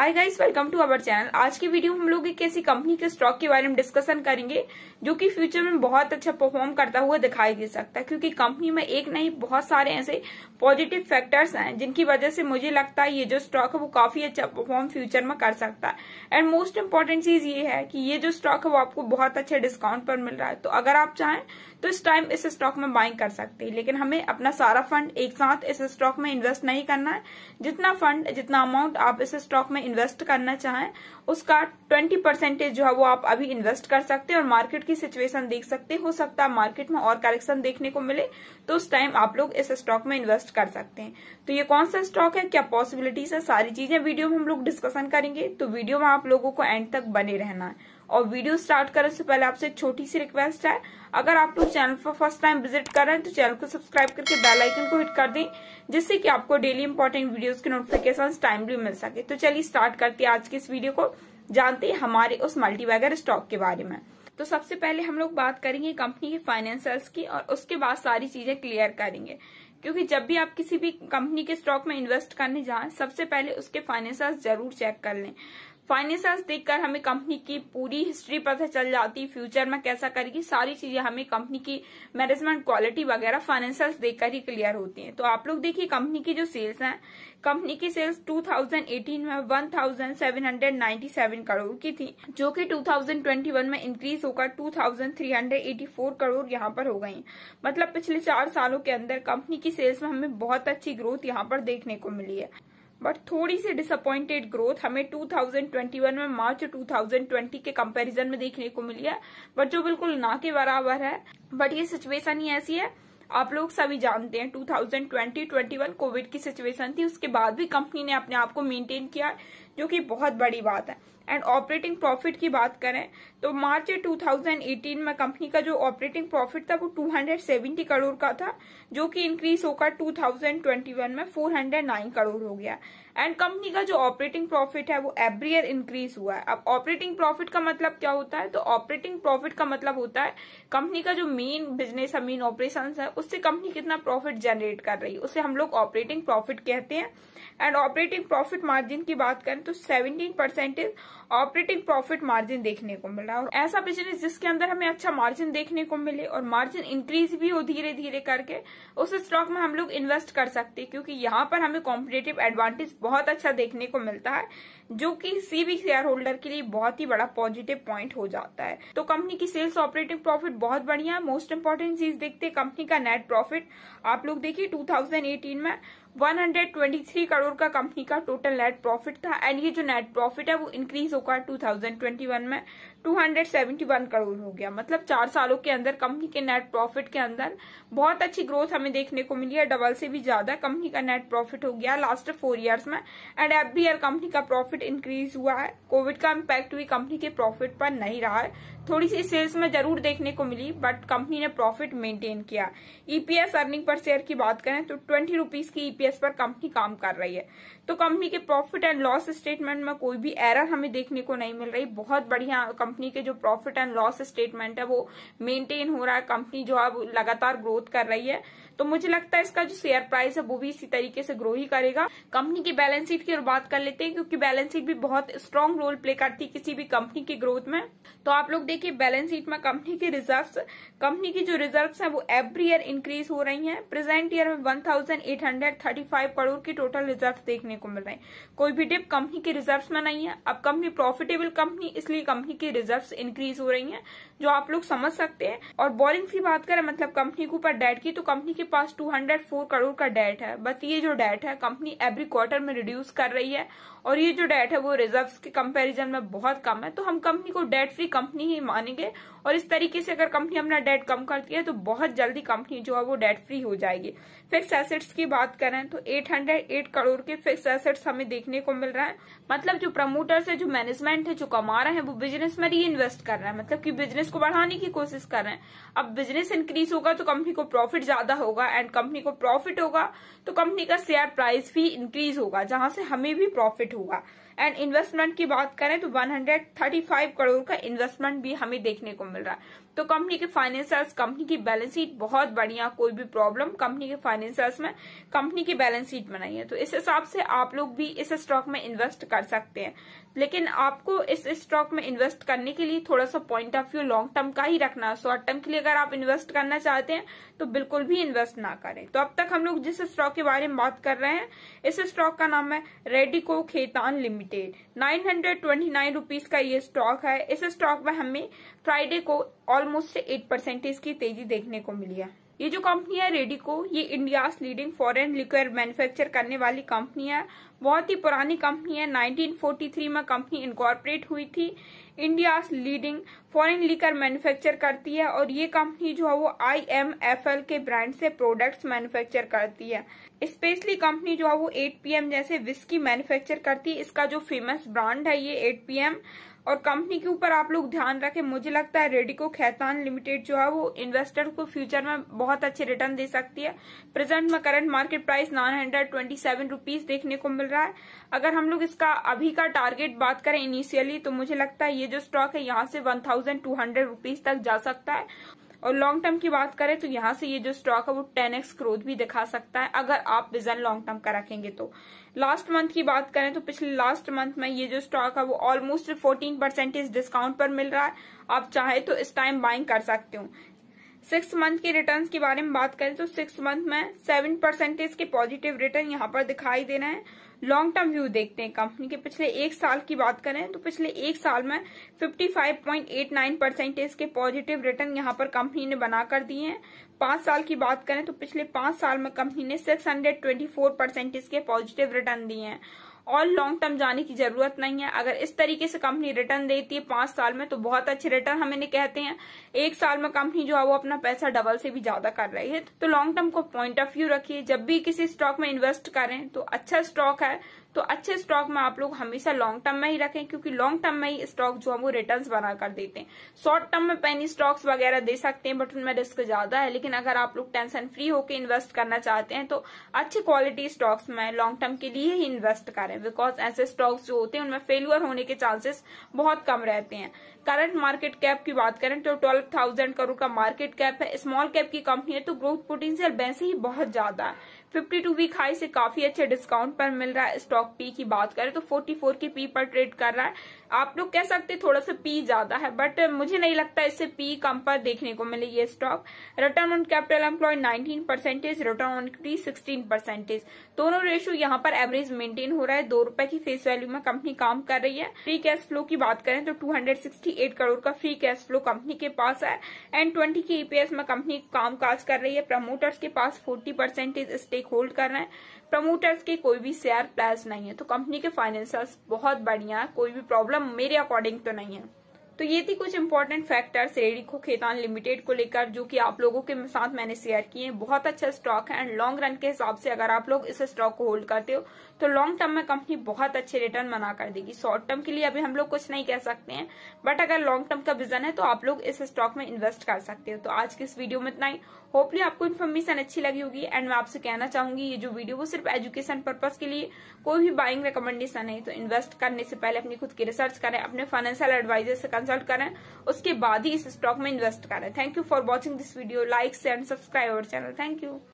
hi guys welcome to our channel आज के video में हम लोग एक ऐसी कंपनी के स्टॉक के बारे में डिस्कशन करेंगे जो कि फ्यूचर में बहुत अच्छा परफॉर्म करता हुआ दिखाई दे सकता है क्योंकि कंपनी में एक नहीं बहुत सारे ऐसे पॉजिटिव फैक्टर्स हैं जिनकी वजह से मुझे लगता है ये जो स्टॉक है वो काफी अच्छा परफॉर्म फ्यूचर में कर सकता है एंड मोस्ट इम्पोर्टेंट चीज ये है कि ये जो स्टॉक है वो आपको बहुत अच्छे डिस्काउंट पर मिल रहा है तो अगर आप चाहें तो इस टाइम इस स्टॉक में बाइंग कर सकते हैं लेकिन हमें अपना सारा फंड एक साथ इस स्टॉक में इन्वेस्ट नहीं करना है जितना फंड जितना अमाउंट आप इस स्टॉक में इन्वेस्ट करना चाहें उसका ट्वेंटी परसेंटेज जो है वो आप अभी इन्वेस्ट कर सकते हैं और मार्केट की सिचुएशन देख सकते हो सकता है मार्केट में और करेक्शन देखने को मिले तो उस टाइम आप लोग इस स्टॉक में इन्वेस्ट कर सकते हैं तो ये कौन सा स्टॉक है क्या पॉसिबिलिटीज है सारी चीजें वीडियो में हम लोग डिस्कशन करेंगे तो वीडियो में आप लोगों को एंड तक बने रहना है और वीडियो स्टार्ट करने से पहले आपसे एक छोटी सी रिक्वेस्ट है अगर आप लोग चैनल पर फर्स्ट टाइम विजिट कर रहे हैं तो चैनल को सब्सक्राइब करके बेल आइकन को हिट कर दें जिससे कि आपको डेली इंपॉर्टेंट वीडियोस के नोटिफिकेशन टाइमली मिल सके तो चलिए स्टार्ट करते हैं आज के इस वीडियो को जानते हैं हमारे उस मल्टीबैगर स्टॉक के बारे में तो सबसे पहले हम लोग बात करेंगे कंपनी के फाइनेंशियल्स की और उसके बाद सारी चीजें क्लियर करेंगे क्योंकि जब भी आप किसी भी कंपनी के स्टॉक में इन्वेस्ट करने जाएं सबसे पहले उसके फाइनेंसर्स जरूर चेक कर लें फाइनेंशियल देखकर हमें कंपनी की पूरी हिस्ट्री पता चल जाती है फ्यूचर में कैसा करेगी सारी चीजें हमें कंपनी की मैनेजमेंट क्वालिटी वगैरह फाइनेंशियल देखकर ही क्लियर होती हैं तो आप लोग देखिए कंपनी की जो सेल्स हैं कंपनी की सेल्स 2018 में 1797 करोड़ की थी जो कि 2021 में इंक्रीज होकर 2384 करोड़ यहाँ पर हो गई मतलब पिछले चार सालों के अंदर कंपनी की सेल्स में हमें बहुत अच्छी ग्रोथ यहाँ पर देखने को मिली है बट थोड़ी सी डिसअपॉइंटेड ग्रोथ हमें 2021 में मार्च 2020 के कंपैरिजन में देखने को मिली है बट जो बिल्कुल ना के बराबर है बट ये सिचुएशन ही ऐसी है आप लोग सभी जानते हैं 2020-21 कोविड की सिचुएशन थी उसके बाद भी कंपनी ने अपने आप को मेंटेन किया जो कि बहुत बड़ी बात है एंड ऑपरेटिंग प्रॉफिट की बात करें तो मार्च 2018 में कंपनी का जो ऑपरेटिंग प्रॉफिट था वो 270 करोड़ का था जो कि इंक्रीज होकर 2021 में 409 करोड़ हो गया एंड कंपनी का जो ऑपरेटिंग प्रॉफिट है वो एवरी ईयर इंक्रीज हुआ है अब ऑपरेटिंग प्रॉफिट का मतलब क्या होता है तो ऑपरेटिंग प्रॉफिट का मतलब होता है कंपनी का जो मेन बिजनेस है मेन ऑपरेशन है उससे कंपनी कितना प्रॉफिट जनरेट कर रही है उसे हम लोग ऑपरेटिंग प्रॉफिट कहते हैं एंड ऑपरेटिंग प्रॉफिट मार्जिन की बात करें तो 17 परसेंटेज ऑपरेटिंग प्रॉफिट मार्जिन देखने को मिल रहा है और ऐसा बिजनेस जिसके अंदर हमें अच्छा मार्जिन देखने को मिले और मार्जिन इंक्रीज भी हो धीरे धीरे करके उस स्टॉक में हम लोग इन्वेस्ट कर सकते हैं क्योंकि यहाँ पर हमें कॉम्पिटेटिव एडवांटेज बहुत अच्छा देखने को मिलता है जो कि बी शेयर होल्डर के लिए बहुत ही बड़ा पॉजिटिव पॉइंट हो जाता है तो कंपनी की सेल्स ऑपरेटिव प्रॉफिट बहुत बढ़िया है मोस्ट इम्पोर्टेंट चीज देखते कंपनी का नेट प्रॉफिट आप लोग देखिए 2018 में 123 करोड़ का कंपनी का टोटल नेट प्रॉफिट था एंड ये जो नेट प्रॉफिट है वो इंक्रीज होकर 2021 में 271 करोड़ हो गया मतलब चार सालों के अंदर कंपनी के नेट प्रॉफिट के अंदर बहुत अच्छी ग्रोथ हमें देखने को मिली है डबल से भी ज्यादा कंपनी का नेट प्रॉफिट हो गया लास्ट फोर ईयर्स में एंड एवरी ईयर कंपनी का प्रॉफिट इंक्रीज हुआ है कोविड का इम्पैक्ट भी कंपनी के प्रॉफिट पर नहीं रहा है थोड़ी सी सेल्स में जरूर देखने को मिली बट कंपनी ने प्रॉफिट मेंटेन किया ईपीएस अर्निंग पर शेयर की बात करें तो ट्वेंटी रूपीज की ईपीएस e बेस पर कंपनी काम कर रही है तो कंपनी के प्रॉफिट एंड लॉस स्टेटमेंट में कोई भी एरर हमें देखने को नहीं मिल रही बहुत बढ़िया कंपनी के जो प्रॉफिट एंड लॉस स्टेटमेंट है वो मेंटेन हो रहा है कंपनी जो अब लगातार ग्रोथ कर रही है तो मुझे लगता है इसका जो शेयर प्राइस है वो भी इसी तरीके से ग्रो ही करेगा कंपनी की बैलेंस शीट की और बात कर लेते हैं क्योंकि बैलेंस शीट भी बहुत स्ट्रांग रोल प्ले करती है किसी भी कंपनी की ग्रोथ में तो आप लोग देखिए बैलेंस शीट में कंपनी के रिजर्व कंपनी की जो रिजर्व है वो एवरी ईयर इंक्रीज हो रही है प्रेजेंट ईयर में one thousand eight hundred five crore के टोटल रिजर्व देखने को मिल रहे हैं कोई भी डिप कंपनी के रिजर्व में नहीं है अब कंपनी प्रॉफिटेबल कंपनी इसलिए कंपनी की रिजर्व इंक्रीज हो रही है जो आप लोग समझ सकते हैं और बोरिंग की बात करें मतलब कंपनी के ऊपर डेट की तो कंपनी के पास टू करोड़ का डेट है बट ये जो डेट है कंपनी एवरी क्वार्टर में रिड्यूस कर रही है और ये जो डेट है वो रिजर्व के कंपेरिजन में बहुत कम है तो हम कंपनी को डेट फ्री कंपनी ही मानेंगे और इस तरीके से अगर कंपनी अपना डेट कम करती है तो बहुत जल्दी कंपनी जो है वो डेट फ्री हो जाएगी फिक्स एसेट्स की बात करें रहे हैं तो 808 करोड़ के फिक्स एसेट्स हमें देखने को मिल रहा है मतलब जो प्रमोटर्स है जो मैनेजमेंट है जो कमा रहे हैं वो बिजनेस में री इन्वेस्ट कर रहे हैं मतलब कि बिजनेस को बढ़ाने की कोशिश कर रहे हैं अब बिजनेस इंक्रीज होगा तो कंपनी को प्रॉफिट ज्यादा होगा एंड कंपनी को प्रॉफिट होगा तो कंपनी का शेयर प्राइस भी इंक्रीज होगा जहां से हमें भी प्रॉफिट होगा एंड इन्वेस्टमेंट की बात करें तो 135 करोड़ का इन्वेस्टमेंट भी हमें देखने को मिल रहा है तो कंपनी के फाइनेंशियल्स कंपनी की बैलेंस शीट बहुत बढ़िया कोई भी प्रॉब्लम कंपनी के फाइनेंशियल्स में कंपनी की बैलेंस शीट बनाई है तो इस हिसाब से आप लोग भी इस स्टॉक में इन्वेस्ट कर सकते हैं लेकिन आपको इस स्टॉक में इन्वेस्ट करने के लिए थोड़ा सा point of view long term का ही रखना शॉर्ट टर्म के लिए अगर आप इन्वेस्ट करना चाहते हैं तो बिल्कुल भी इन्वेस्ट ना करें तो अब तक हम लोग जिस स्टॉक के बारे में बात कर रहे हैं इस स्टॉक का नाम है Radico Khaitan limited nine hundred twenty nine का ये स्टॉक है इस स्टॉक में हमें फ्राइडे को ऑलमोस्ट एट परसेंटेज की तेजी देखने को मिली है ये जो कंपनी है रेडिको ये India leading foreign liquor manufacture करने वाली कंपनी है बहुत ही पुरानी कंपनी है 1943 में कंपनी इनकॉर्पोरेट हुई थी India leading foreign liquor manufacture करती है और ये कंपनी जो है वो आईएमएफएल के ब्रांड से प्रोडक्ट्स मैन्युफैक्चर करती है स्पेशली कंपनी जो है वो 8 पीएम जैसे विस्की मैन्युफैक्चर करती है इसका जो फेमस ब्रांड है ये 8 पीएम और कंपनी के ऊपर आप लोग ध्यान रखें मुझे लगता है रेडिको खैतान लिमिटेड जो है वो इन्वेस्टर को फ्यूचर में बहुत अच्छे रिटर्न दे सकती है प्रेजेंट में current market price nine hundred twenty seven rupees देखने को मिल रहा है अगर हम लोग इसका अभी का टारगेट बात करें इनिशियली तो मुझे लगता है ये जो स्टॉक है यहाँ से one thousand two hundred rupees तक जा सकता है और लॉन्ग टर्म की बात करें तो यहाँ से ये जो स्टॉक है वो टेन एक्स ग्रोथ भी दिखा सकता है अगर आप विजन लॉन्ग टर्म का रखेंगे तो लास्ट मंथ की बात करें तो पिछले लास्ट मंथ में ये जो स्टॉक है वो ऑलमोस्ट फोर्टीन परसेंटेज डिस्काउंट पर मिल रहा है आप चाहे तो इस टाइम बाइंग कर सकते हो सिक्स मंथ के रिटर्न के बारे में बात करें तो सिक्स मंथ में सेवन परसेंटेज के पॉजिटिव रिटर्न यहाँ पर दिखाई दे रहे हैं लॉन्ग टर्म व्यू देखते हैं कंपनी के पिछले एक साल की बात करें तो पिछले एक साल में 55.89 परसेंटेज के पॉजिटिव रिटर्न यहाँ पर कंपनी ने बनाकर दिए हैं पांच साल की बात करें तो पिछले पांच साल में कंपनी ने 624 परसेंटेज के पॉजिटिव रिटर्न दिए हैं और लॉन्ग टर्म जाने की जरूरत नहीं है अगर इस तरीके से कंपनी रिटर्न देती है पांच साल में तो बहुत अच्छे रिटर्न हमें कहते हैं एक साल में कंपनी जो है वो अपना पैसा डबल से भी ज्यादा कर रही है तो लॉन्ग टर्म को पॉइंट ऑफ व्यू रखिए जब भी किसी स्टॉक में इन्वेस्ट करें तो अच्छा स्टॉक है तो अच्छे स्टॉक में आप लोग हमेशा लॉन्ग टर्म में ही रखें क्योंकि लॉन्ग टर्म में ही स्टॉक जो है वो रिटर्न बना कर देते हैं शॉर्ट टर्म में पेनी स्टॉक्स वगैरह दे सकते हैं बट उनमें रिस्क ज्यादा है लेकिन अगर आप लोग टेंशन फ्री होकर इन्वेस्ट करना चाहते हैं तो अच्छी क्वालिटी स्टॉक्स में लॉन्ग टर्म के लिए ही इन्वेस्ट करें बिकॉज ऐसे स्टॉक्स जो होते हैं उनमें फेल्यूअर होने के चांसेस बहुत कम रहते हैं करंट मार्केट कैप की बात करें तो ट्वेल्व थाउजेंड करोड़ का मार्केट कैप है स्मॉल कैप की कंपनी है तो ग्रोथ पोटेंशियल वैसे ही बहुत ज्यादा है फिफ्टी टू वीक हाई से काफी अच्छे डिस्काउंट पर मिल रहा है स्टॉक पी की बात करें तो फोर्टी फोर के पी पर ट्रेड कर रहा है आप लोग कह सकते थोड़ा सा पी ज्यादा है बट मुझे नहीं लगता इससे पी कम पर देखने को मिले ये stock return on capital employ 19 percentage return on equity 16 percentage दोनों रेशियो यहाँ पर एवरेज मेंटेन हो रहा है दो रूपये की फेस वैल्यू में कंपनी काम कर रही है फ्री कैश फ्लो की बात करें तो टू 138 करोड़ का फ्री कैश फ्लो कंपनी के पास है एंड 20 के ईपीएस में कंपनी कामकाज कर रही है प्रमोटर्स के पास 40 परसेंटेज स्टेक होल्ड कर रहे हैं प्रमोटर्स के कोई भी शेयर प्लस नहीं है तो कंपनी के फाइनेंशियल बहुत बढ़िया है कोई भी प्रॉब्लम मेरे अकॉर्डिंग तो नहीं है तो ये थी कुछ important factors Radico Khaitan limited को लेकर जो कि आप लोगों के साथ मैंने शेयर किए बहुत अच्छा स्टॉक है एंड लॉन्ग रन के हिसाब से अगर आप लोग इस स्टॉक को होल्ड करते हो तो लॉन्ग टर्म में कंपनी बहुत अच्छे रिटर्न बना कर देगी शॉर्ट टर्म के लिए अभी हम लोग कुछ नहीं कह सकते हैं बट अगर लॉन्ग टर्म का विजन है तो आप लोग इस स्टॉक में इन्वेस्ट कर सकते हो तो आज की इस वीडियो में इतना ही होपली आपको इन्फॉर्मेशन अच्छी लगी होगी एंड मैं आपसे कहना चाहूंगी ये जो वीडियो वो सिर्फ एजुकेशन पर्पज के लिए कोई भी बाइंग रिकमेंडेशन है तो इन्वेस्ट करने से पहले अपनी खुद की रिसर्च करें अपने फाइनेंशियल एडवाइजर से कंसल्ट करें उसके बाद ही इस स्टॉक में इन्वेस्ट करें thank you for watching this video like and subscribe our channel thank you